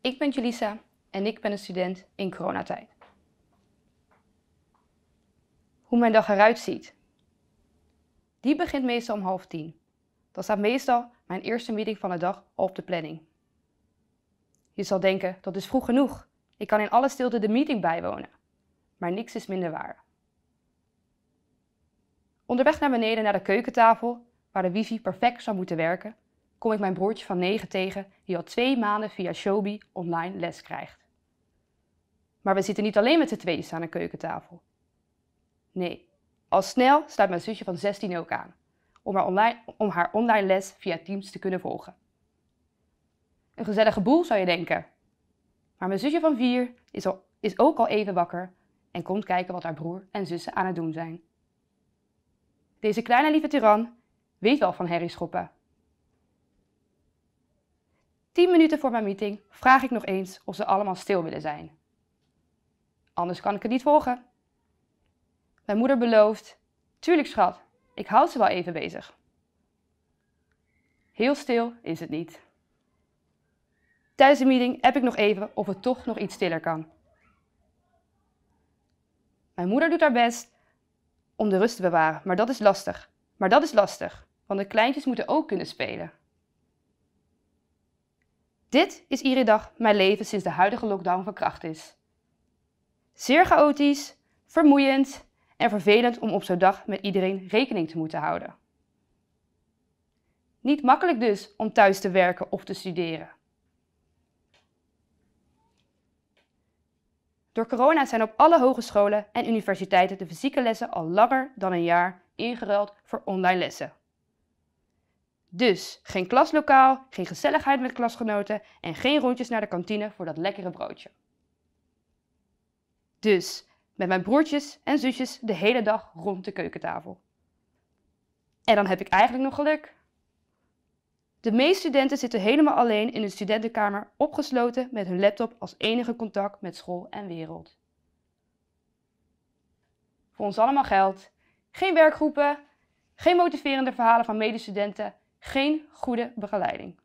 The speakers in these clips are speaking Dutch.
ik ben Julissa en ik ben een student in coronatijd. Hoe mijn dag eruit ziet. Die begint meestal om half tien. Dan staat meestal mijn eerste meeting van de dag op de planning. Je zal denken, dat is vroeg genoeg. Ik kan in alle stilte de meeting bijwonen. Maar niks is minder waar. Onderweg naar beneden naar de keukentafel, waar de wifi perfect zou moeten werken, kom ik mijn broertje van 9 tegen die al twee maanden via Shobi online les krijgt. Maar we zitten niet alleen met z'n tweeën aan de keukentafel. Nee, al snel staat mijn zusje van 16 ook aan om haar, online, om haar online les via Teams te kunnen volgen. Een gezellige boel zou je denken. Maar mijn zusje van 4 is, al, is ook al even wakker en komt kijken wat haar broer en zussen aan het doen zijn. Deze kleine lieve tiran weet wel van herrie schoppen 10 minuten voor mijn meeting vraag ik nog eens of ze allemaal stil willen zijn. Anders kan ik het niet volgen. Mijn moeder belooft: Tuurlijk, schat, ik houd ze wel even bezig. Heel stil is het niet. Tijdens de meeting heb ik nog even of het toch nog iets stiller kan. Mijn moeder doet haar best om de rust te bewaren, maar dat is lastig. Maar dat is lastig, want de kleintjes moeten ook kunnen spelen. Dit is iedere dag mijn leven sinds de huidige lockdown van kracht is. Zeer chaotisch, vermoeiend en vervelend om op zo'n dag met iedereen rekening te moeten houden. Niet makkelijk dus om thuis te werken of te studeren. Door corona zijn op alle hogescholen en universiteiten de fysieke lessen al langer dan een jaar ingeruild voor online lessen. Dus geen klaslokaal, geen gezelligheid met klasgenoten en geen rondjes naar de kantine voor dat lekkere broodje. Dus met mijn broertjes en zusjes de hele dag rond de keukentafel. En dan heb ik eigenlijk nog geluk. De meeste studenten zitten helemaal alleen in hun studentenkamer opgesloten met hun laptop als enige contact met school en wereld. Voor ons allemaal geld, geen werkgroepen, geen motiverende verhalen van medestudenten geen goede begeleiding.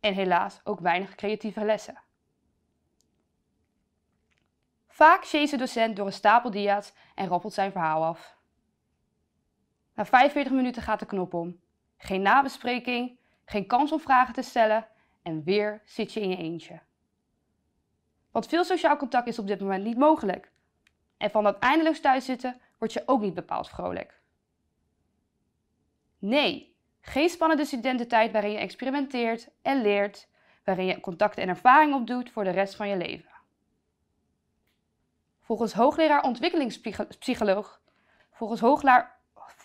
En helaas ook weinig creatieve lessen. Vaak chase de docent door een stapel dia's en roppelt zijn verhaal af. Na 45 minuten gaat de knop om. Geen nabespreking, geen kans om vragen te stellen en weer zit je in je eentje. Want veel sociaal contact is op dit moment niet mogelijk. En van dat eindeloos thuiszitten word je ook niet bepaald vrolijk. Nee, geen spannende studententijd waarin je experimenteert en leert, waarin je contacten en ervaring opdoet voor de rest van je leven. Volgens hoogleraar ontwikkelingspsycholoog, volgens,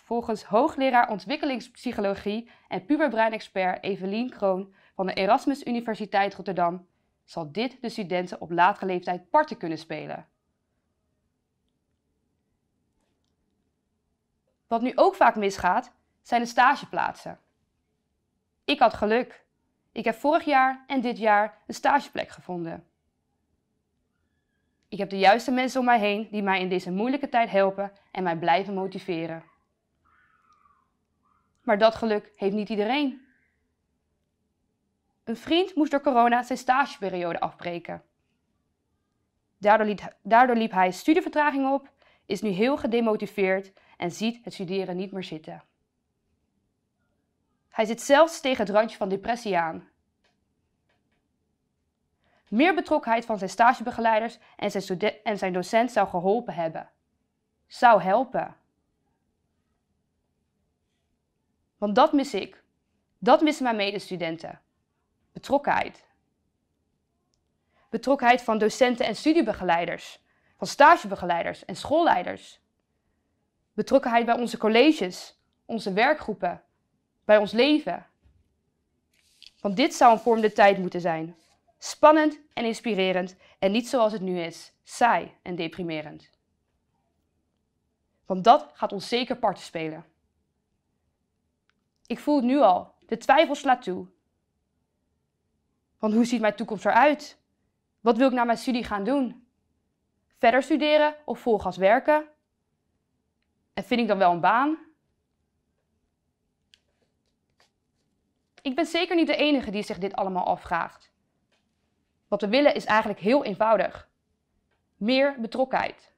volgens hoogleraar ontwikkelingspsychologie en puberbreinexpert Evelien Kroon van de Erasmus Universiteit Rotterdam zal dit de studenten op latere leeftijd parten kunnen spelen. Wat nu ook vaak misgaat, zijn de stageplaatsen. Ik had geluk. Ik heb vorig jaar en dit jaar een stageplek gevonden. Ik heb de juiste mensen om mij heen die mij in deze moeilijke tijd helpen en mij blijven motiveren. Maar dat geluk heeft niet iedereen. Een vriend moest door corona zijn stageperiode afbreken. Daardoor, liet, daardoor liep hij studievertraging op, is nu heel gedemotiveerd en ziet het studeren niet meer zitten. Hij zit zelfs tegen het randje van depressie aan. Meer betrokkenheid van zijn stagebegeleiders en zijn, en zijn docent zou geholpen hebben. Zou helpen. Want dat mis ik. Dat missen mijn medestudenten. Betrokkenheid. Betrokkenheid van docenten en studiebegeleiders, van stagebegeleiders en schoolleiders. Betrokkenheid bij onze colleges, onze werkgroepen, bij ons leven. Want dit zou een vormde tijd moeten zijn. Spannend en inspirerend en niet zoals het nu is, saai en deprimerend. Want dat gaat ons zeker parten spelen. Ik voel het nu al, de twijfel slaat toe. Want hoe ziet mijn toekomst eruit? Wat wil ik na mijn studie gaan doen? Verder studeren of volgas werken? En vind ik dan wel een baan? Ik ben zeker niet de enige die zich dit allemaal afvraagt. Wat we willen is eigenlijk heel eenvoudig. Meer betrokkenheid.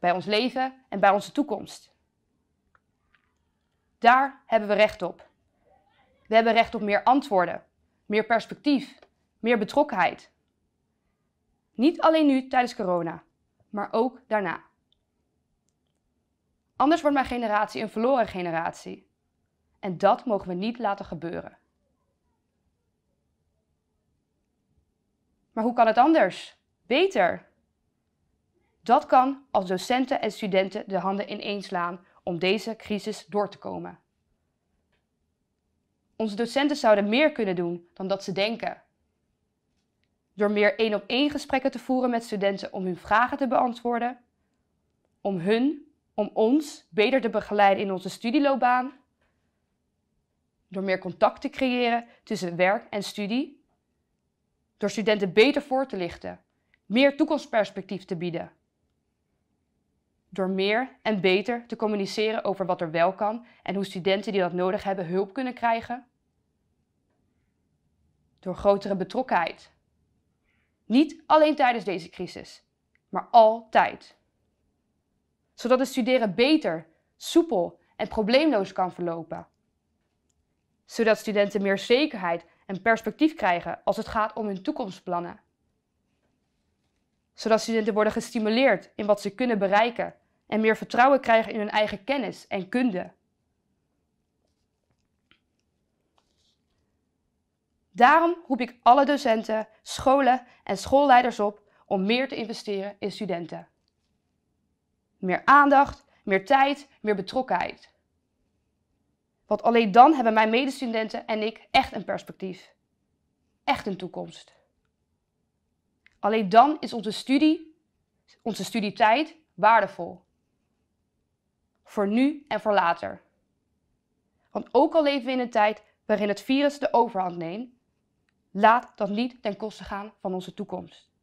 Bij ons leven en bij onze toekomst. Daar hebben we recht op. We hebben recht op meer antwoorden, meer perspectief, meer betrokkenheid. Niet alleen nu tijdens corona, maar ook daarna. Anders wordt mijn generatie een verloren generatie. En dat mogen we niet laten gebeuren. Maar hoe kan het anders? Beter. Dat kan als docenten en studenten de handen slaan om deze crisis door te komen. Onze docenten zouden meer kunnen doen dan dat ze denken. Door meer één-op-één gesprekken te voeren met studenten om hun vragen te beantwoorden, om hun, om ons beter te begeleiden in onze studieloopbaan door meer contact te creëren tussen werk en studie. Door studenten beter voor te lichten. Meer toekomstperspectief te bieden. Door meer en beter te communiceren over wat er wel kan en hoe studenten die dat nodig hebben hulp kunnen krijgen. Door grotere betrokkenheid. Niet alleen tijdens deze crisis, maar altijd. Zodat het studeren beter, soepel en probleemloos kan verlopen zodat studenten meer zekerheid en perspectief krijgen als het gaat om hun toekomstplannen. Zodat studenten worden gestimuleerd in wat ze kunnen bereiken en meer vertrouwen krijgen in hun eigen kennis en kunde. Daarom roep ik alle docenten, scholen en schoolleiders op om meer te investeren in studenten. Meer aandacht, meer tijd, meer betrokkenheid. Want alleen dan hebben mijn medestudenten en ik echt een perspectief. Echt een toekomst. Alleen dan is onze studie, onze studietijd, waardevol. Voor nu en voor later. Want ook al leven we in een tijd waarin het virus de overhand neemt, laat dat niet ten koste gaan van onze toekomst.